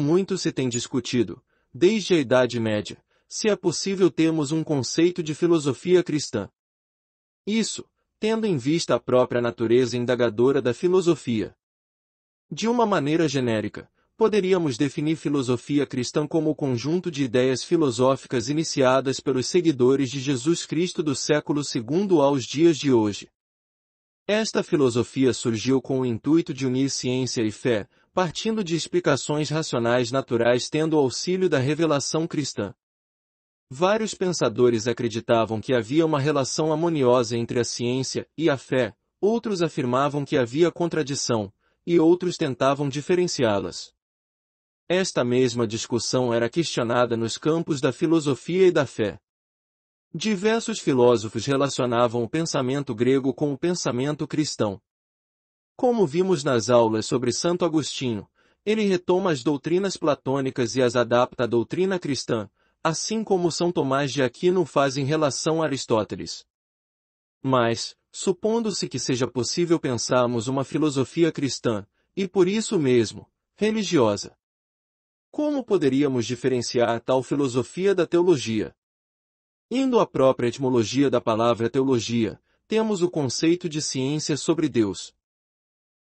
Muito se tem discutido, desde a Idade Média, se é possível termos um conceito de filosofia cristã. Isso, tendo em vista a própria natureza indagadora da filosofia. De uma maneira genérica, poderíamos definir filosofia cristã como o conjunto de ideias filosóficas iniciadas pelos seguidores de Jesus Cristo do século II aos dias de hoje. Esta filosofia surgiu com o intuito de unir ciência e fé, partindo de explicações racionais naturais tendo auxílio da revelação cristã. Vários pensadores acreditavam que havia uma relação harmoniosa entre a ciência e a fé, outros afirmavam que havia contradição, e outros tentavam diferenciá-las. Esta mesma discussão era questionada nos campos da filosofia e da fé. Diversos filósofos relacionavam o pensamento grego com o pensamento cristão. Como vimos nas aulas sobre Santo Agostinho, ele retoma as doutrinas platônicas e as adapta à doutrina cristã, assim como São Tomás de Aquino faz em relação a Aristóteles. Mas, supondo-se que seja possível pensarmos uma filosofia cristã, e por isso mesmo, religiosa. Como poderíamos diferenciar tal filosofia da teologia? Indo à própria etimologia da palavra teologia, temos o conceito de ciência sobre Deus,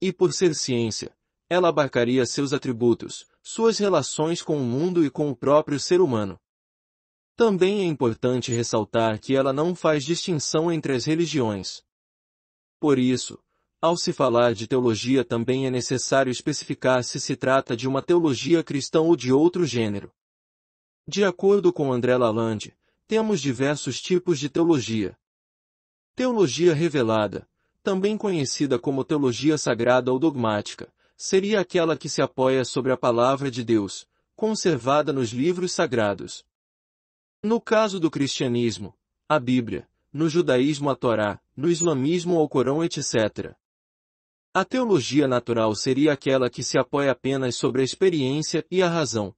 e por ser ciência, ela abarcaria seus atributos, suas relações com o mundo e com o próprio ser humano. Também é importante ressaltar que ela não faz distinção entre as religiões. Por isso, ao se falar de teologia também é necessário especificar se se trata de uma teologia cristã ou de outro gênero. De acordo com André Lalande, temos diversos tipos de teologia. Teologia revelada, também conhecida como teologia sagrada ou dogmática, seria aquela que se apoia sobre a palavra de Deus, conservada nos livros sagrados. No caso do cristianismo, a Bíblia, no judaísmo a Torá, no islamismo o Corão, etc. A teologia natural seria aquela que se apoia apenas sobre a experiência e a razão.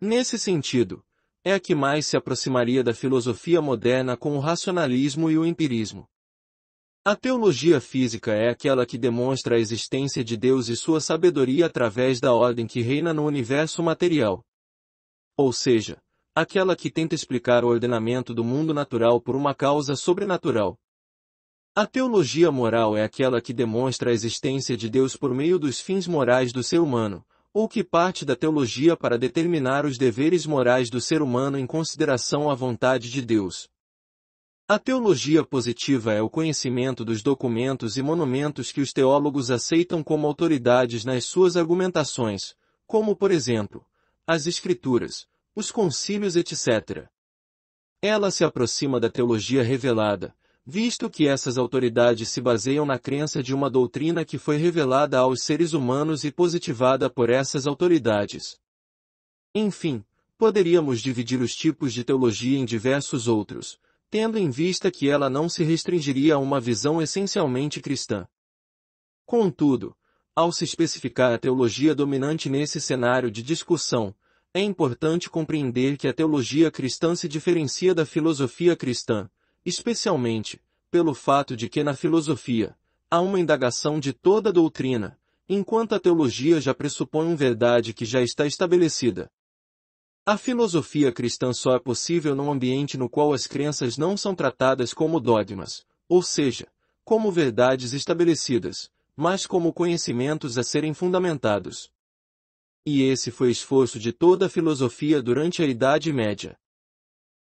Nesse sentido, é a que mais se aproximaria da filosofia moderna com o racionalismo e o empirismo. A teologia física é aquela que demonstra a existência de Deus e sua sabedoria através da ordem que reina no universo material. Ou seja, aquela que tenta explicar o ordenamento do mundo natural por uma causa sobrenatural. A teologia moral é aquela que demonstra a existência de Deus por meio dos fins morais do ser humano, ou que parte da teologia para determinar os deveres morais do ser humano em consideração à vontade de Deus. A teologia positiva é o conhecimento dos documentos e monumentos que os teólogos aceitam como autoridades nas suas argumentações, como, por exemplo, as Escrituras, os concílios, etc. Ela se aproxima da teologia revelada, visto que essas autoridades se baseiam na crença de uma doutrina que foi revelada aos seres humanos e positivada por essas autoridades. Enfim, poderíamos dividir os tipos de teologia em diversos outros, tendo em vista que ela não se restringiria a uma visão essencialmente cristã. Contudo, ao se especificar a teologia dominante nesse cenário de discussão, é importante compreender que a teologia cristã se diferencia da filosofia cristã, especialmente, pelo fato de que na filosofia, há uma indagação de toda doutrina, enquanto a teologia já pressupõe uma verdade que já está estabelecida. A filosofia cristã só é possível num ambiente no qual as crenças não são tratadas como dogmas, ou seja, como verdades estabelecidas, mas como conhecimentos a serem fundamentados. E esse foi o esforço de toda a filosofia durante a Idade Média.